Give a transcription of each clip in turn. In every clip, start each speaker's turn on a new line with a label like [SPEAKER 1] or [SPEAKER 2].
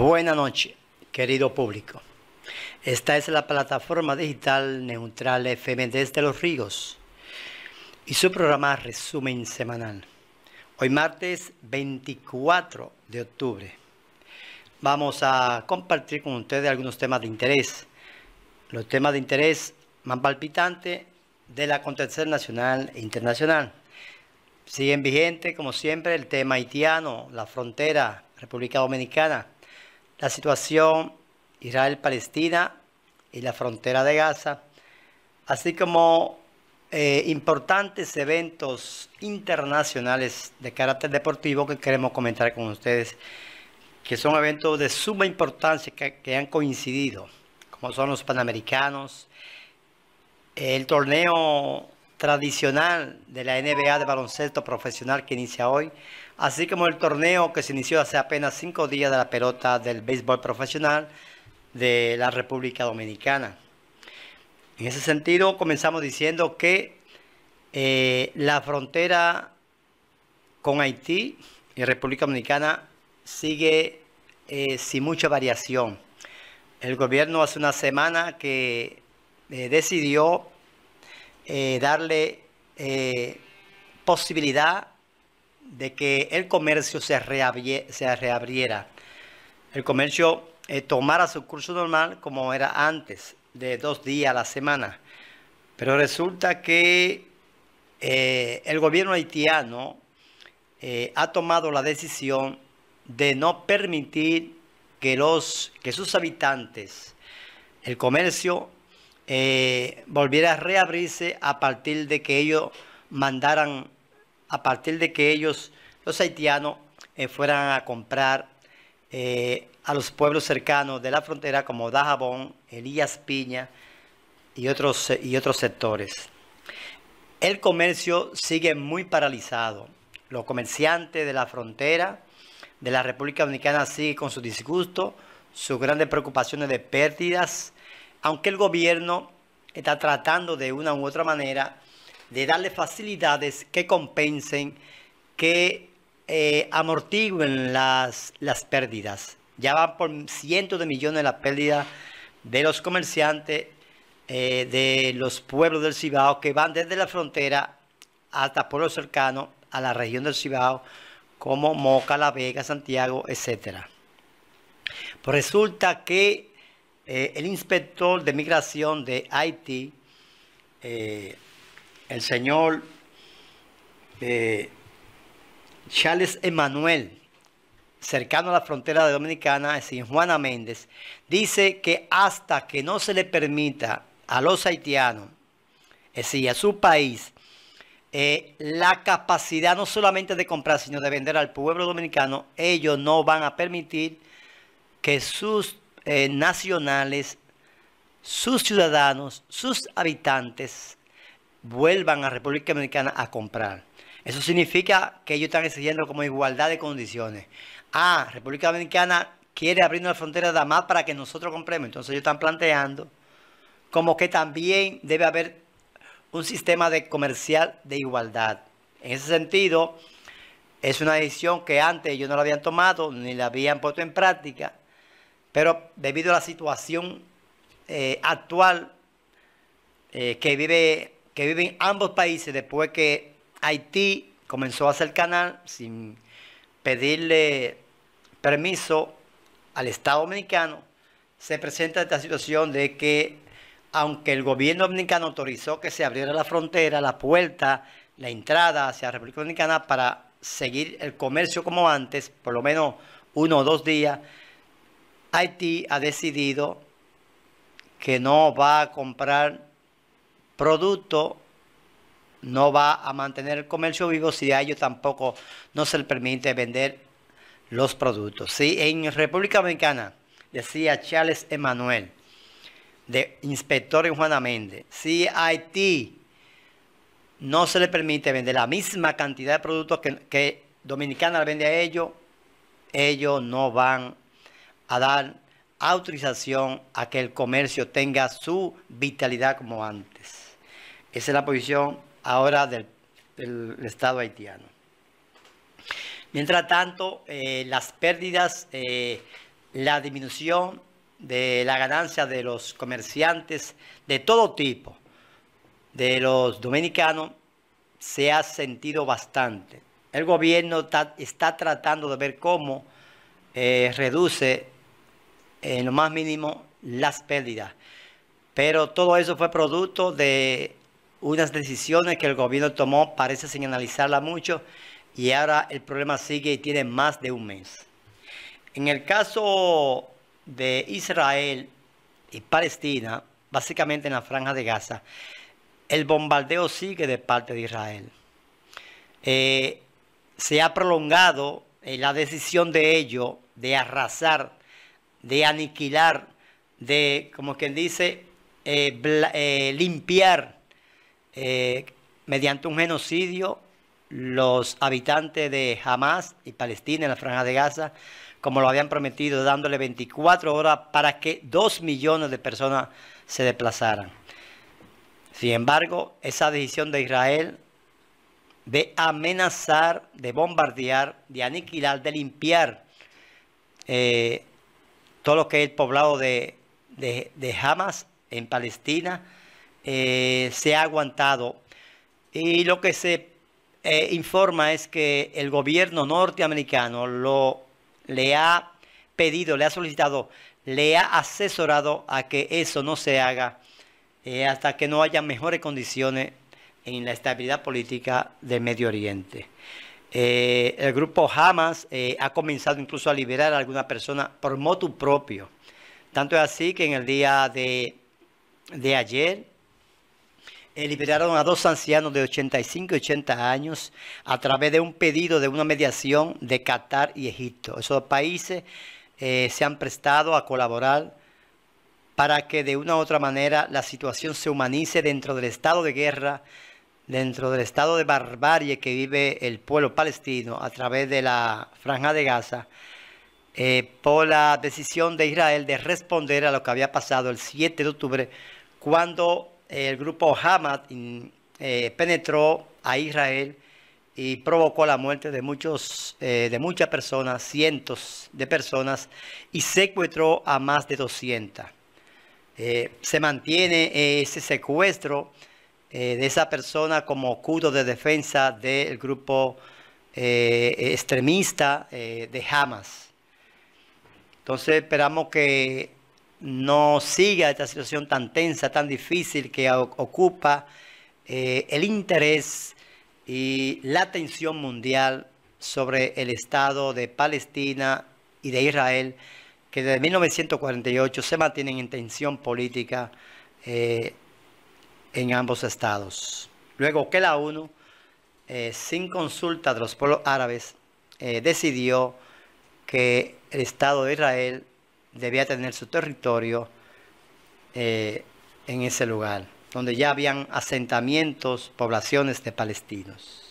[SPEAKER 1] Buenas noches, querido público. Esta es la plataforma digital Neutral FM desde Los Ríos y su programa Resumen Semanal. Hoy martes 24 de octubre. Vamos a compartir con ustedes algunos temas de interés. Los temas de interés más palpitantes del acontecer nacional e internacional. Siguen vigente, como siempre, el tema haitiano, la frontera, República Dominicana la situación Israel-Palestina y la frontera de Gaza, así como eh, importantes eventos internacionales de carácter deportivo que queremos comentar con ustedes, que son eventos de suma importancia que, que han coincidido, como son los Panamericanos, el torneo tradicional de la NBA de baloncesto profesional que inicia hoy, así como el torneo que se inició hace apenas cinco días de la pelota del béisbol profesional de la República Dominicana. En ese sentido, comenzamos diciendo que eh, la frontera con Haití y República Dominicana sigue eh, sin mucha variación. El gobierno hace una semana que eh, decidió darle posibilidad de que el comercio se, se reabriera, el comercio eh, tomara su curso normal como era antes, de dos días a la semana. Pero resulta que eh, el gobierno haitiano eh, ha tomado la decisión de no permitir que, los, que sus habitantes, el comercio, volviera a reabrirse a partir de que ellos mandaran a partir de que ellos, los haitianos, eh, fueran a comprar eh, a los pueblos cercanos de la frontera como Dajabón, Elías Piña y otros, y otros sectores. El comercio sigue muy paralizado. Los comerciantes de la frontera de la República Dominicana siguen con su disgusto, sus grandes preocupaciones de pérdidas, aunque el gobierno está tratando de una u otra manera de darle facilidades que compensen, que eh, amortiguen las, pérdidas. Ya van por cientos de millones las pérdidas de los comerciantes eh, de los pueblos del Cibao que van desde la frontera hasta pueblos cercanos a la región del Cibao como Moca, La Vega, Santiago, etc. resulta que eh, el inspector de migración de Haití el señor eh, Charles Emanuel, cercano a la frontera de Dominicana, es decir, Juana Méndez, dice que hasta que no se le permita a los haitianos, es decir, a su país, eh, la capacidad no solamente de comprar, sino de vender al pueblo dominicano, ellos no van a permitir que sus eh, nacionales, sus ciudadanos, sus habitantes vuelvan a República Dominicana a comprar. Eso significa que ellos están exigiendo como igualdad de condiciones. Ah, República Dominicana quiere abrirnos la frontera de Damas para que nosotros compremos. Entonces ellos están planteando como que también debe haber un sistema de comercial de igualdad. En ese sentido, es una decisión que antes ellos no la habían tomado ni la habían puesto en práctica, pero debido a la situación eh, actual eh, que vive que viven ambos países después que Haití comenzó a hacer canal sin pedirle permiso al Estado Dominicano, se presenta esta situación de que aunque el gobierno dominicano autorizó que se abriera la frontera, la puerta, la entrada hacia la República Dominicana para seguir el comercio como antes, por lo menos uno o dos días, Haití ha decidido que no va a comprar producto no va a mantener el comercio vivo si a ellos tampoco no se les permite vender los productos. Si En República Dominicana, decía Charles Emanuel, de inspector en Juana Méndez, si a Haití no se le permite vender la misma cantidad de productos que, Dominicana Dominicana vende a ellos, ellos no van a dar autorización a que el comercio tenga su vitalidad como antes. Esa es la posición ahora del, Estado haitiano. Mientras tanto, eh, las pérdidas, eh, la disminución de la ganancia de los comerciantes de todo tipo, de los dominicanos, se ha sentido bastante. El gobierno está, tratando de ver cómo eh, reduce en lo más mínimo las pérdidas. Pero todo eso fue producto de unas decisiones que el gobierno tomó, parece señalizarla mucho, y ahora el problema sigue y tiene más de un mes. En el caso de Israel y Palestina, básicamente en la franja de Gaza, el bombardeo sigue de parte de Israel. Eh, se ha prolongado eh, la decisión de ellos de arrasar, de aniquilar, de, como quien dice, eh, limpiar eh, mediante un genocidio, los habitantes de Hamas y Palestina en la franja de Gaza, como lo habían prometido, dándole 24 horas para que 2 millones de personas se desplazaran. Sin embargo, esa decisión de Israel de amenazar, de bombardear, de aniquilar, de limpiar eh, todo lo que es el poblado de, de, de Hamas en Palestina, eh, se ha aguantado. Y lo que se eh, informa es que el gobierno norteamericano lo, le ha pedido, le ha solicitado, le ha asesorado a que eso no se haga eh, hasta que no haya mejores condiciones en la estabilidad política del Medio Oriente. el grupo Hamas ha comenzado incluso a liberar a alguna persona por motu propio. Tanto es así que en el día de ayer eh, liberaron a dos ancianos de 85 y 80 años a través de un pedido de una mediación de Qatar y Egipto. Esos países eh, se han prestado a colaborar para que de una u otra manera la situación se humanice dentro del estado de guerra, dentro del estado de barbarie que vive el pueblo palestino a través de la franja de Gaza, eh, por la decisión de Israel de responder a lo que había pasado el 7 de octubre, cuando el grupo Hamas eh, penetró a Israel y provocó la muerte de, muchos, eh, de muchas personas, cientos de personas, y secuestró a más de 200. Eh, se mantiene ese secuestro de esa persona como escudo de defensa del grupo extremista de Hamas. Entonces esperamos que no siga esta situación tan tensa, tan difícil que ocupa eh, el interés y la atención mundial sobre el Estado de Palestina y de Israel, que desde 1948 se mantienen en tensión política eh, en ambos estados. Luego que la ONU, eh, sin consulta de los pueblos árabes, decidió que el Estado de Israel debía tener su territorio eh, en ese lugar, donde ya habían asentamientos, poblaciones de palestinos.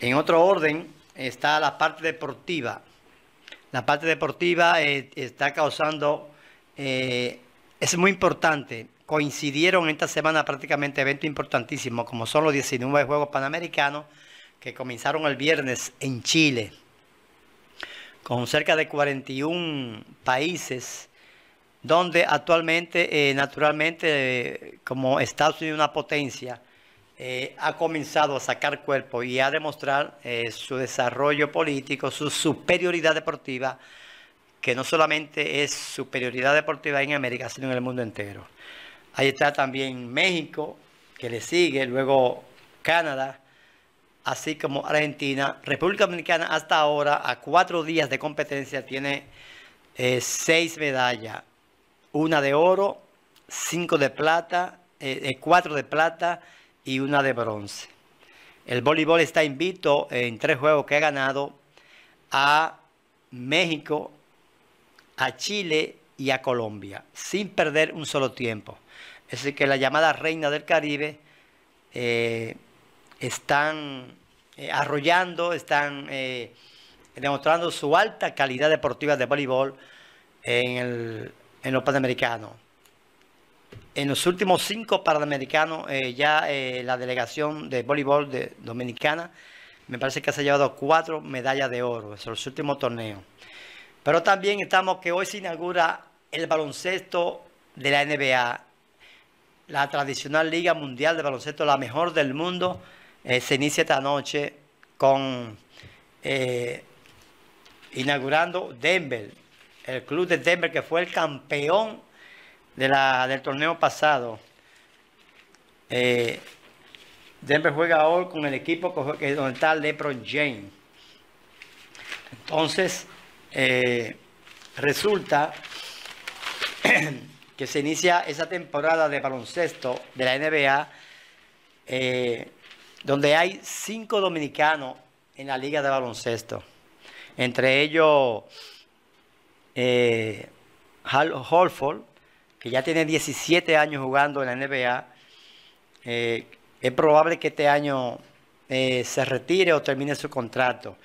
[SPEAKER 1] En otro orden está la parte deportiva. La parte deportiva eh, está causando, eh, es muy importante, coincidieron esta semana prácticamente eventos importantísimos, como son los 19 Juegos Panamericanos que comenzaron el viernes en Chile con cerca de 41 países, donde actualmente, eh, naturalmente, como Estados Unidos una potencia, eh, ha comenzado a sacar cuerpo y a demostrar eh, su desarrollo político, su superioridad deportiva, que no solamente es superioridad deportiva en América, sino en el mundo entero. Ahí está también México, que le sigue, luego Canadá, así como Argentina. República Dominicana hasta ahora, a cuatro días de competencia, tiene eh, seis medallas. Una de oro, cinco de plata, eh, eh, cuatro de plata y una de bronce. El voleibol está invito en tres juegos que ha ganado a México, a Chile y a Colombia, sin perder un solo tiempo. Es decir, que la llamada reina del Caribe están eh, arrollando, están eh, demostrando su alta calidad deportiva de voleibol en, el, en los Panamericanos. En los últimos cinco Panamericanos, eh, ya la delegación de voleibol de, dominicana me parece que se ha llevado cuatro medallas de oro en los últimos torneos. Pero también estamos que hoy se inaugura el baloncesto de la NBA, la tradicional Liga Mundial de Baloncesto, la mejor del mundo eh, se inicia esta noche con eh, inaugurando Denver, el club de Denver que fue el campeón de la, del torneo pasado. Eh, Denver juega hoy con el equipo que, donde está LeBron James. Entonces, resulta que se inicia esa temporada de baloncesto de la NBA donde hay cinco dominicanos en la liga de baloncesto. Entre ellos, eh, Hal Holford, que ya tiene 17 años jugando en la NBA. Eh, es probable que este año eh, se retire o termine su contrato.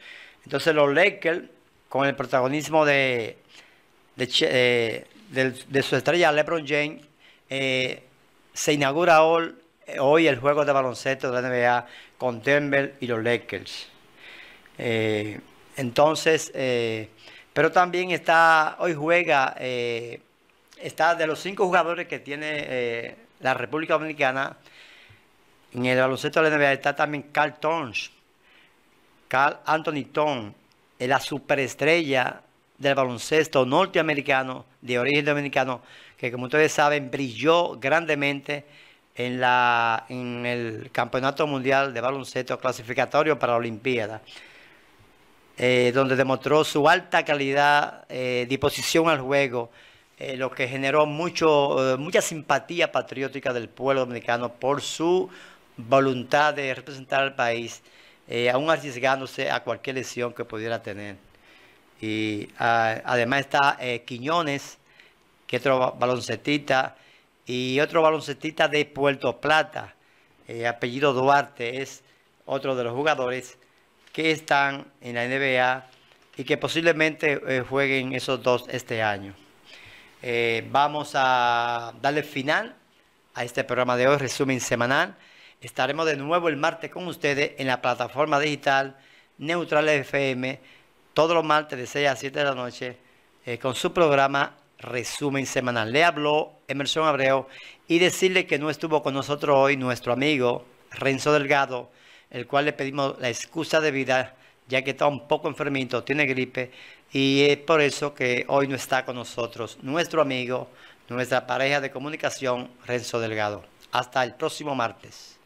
[SPEAKER 1] Entonces los Lakers, con el protagonismo de, de su estrella LeBron James, se inaugura hoy hoy el juego de baloncesto de la NBA con Denver y los Lakers. Eh, entonces, eh, pero también está, hoy juega, eh, está de los cinco jugadores que tiene la República Dominicana, en el baloncesto de la NBA está también Carl Tons, Carl Anthony Tons, la superestrella del baloncesto norteamericano de origen dominicano, que como ustedes saben brilló grandemente en, la, en el Campeonato Mundial de Baloncesto Clasificatorio para la Olimpiada, eh, donde demostró su alta calidad, eh, disposición al juego, eh, lo que generó mucho, mucha simpatía patriótica del pueblo dominicano por su voluntad de representar al país, aún arriesgándose a cualquier lesión que pudiera tener. Y ah, además está Quiñones, que otro baloncetista y otro baloncetista de Puerto Plata, eh, apellido Duarte, es otro de los jugadores que están en la NBA y que posiblemente eh, jueguen esos dos este año. Eh, vamos a darle final a este programa de hoy, resumen semanal. Estaremos de nuevo el martes con ustedes en la plataforma digital Neutral FM, todos los martes de 6 a 7 de la noche, con su programa resumen semanal. Le habló Emerson Abreu y decirle que no estuvo con nosotros hoy nuestro amigo Renzo Delgado, el cual le pedimos la excusa de vida, ya que está un poco enfermito, tiene gripe, y es por eso que hoy no está con nosotros nuestro amigo, nuestra pareja de comunicación, Renzo Delgado. Hasta el próximo martes.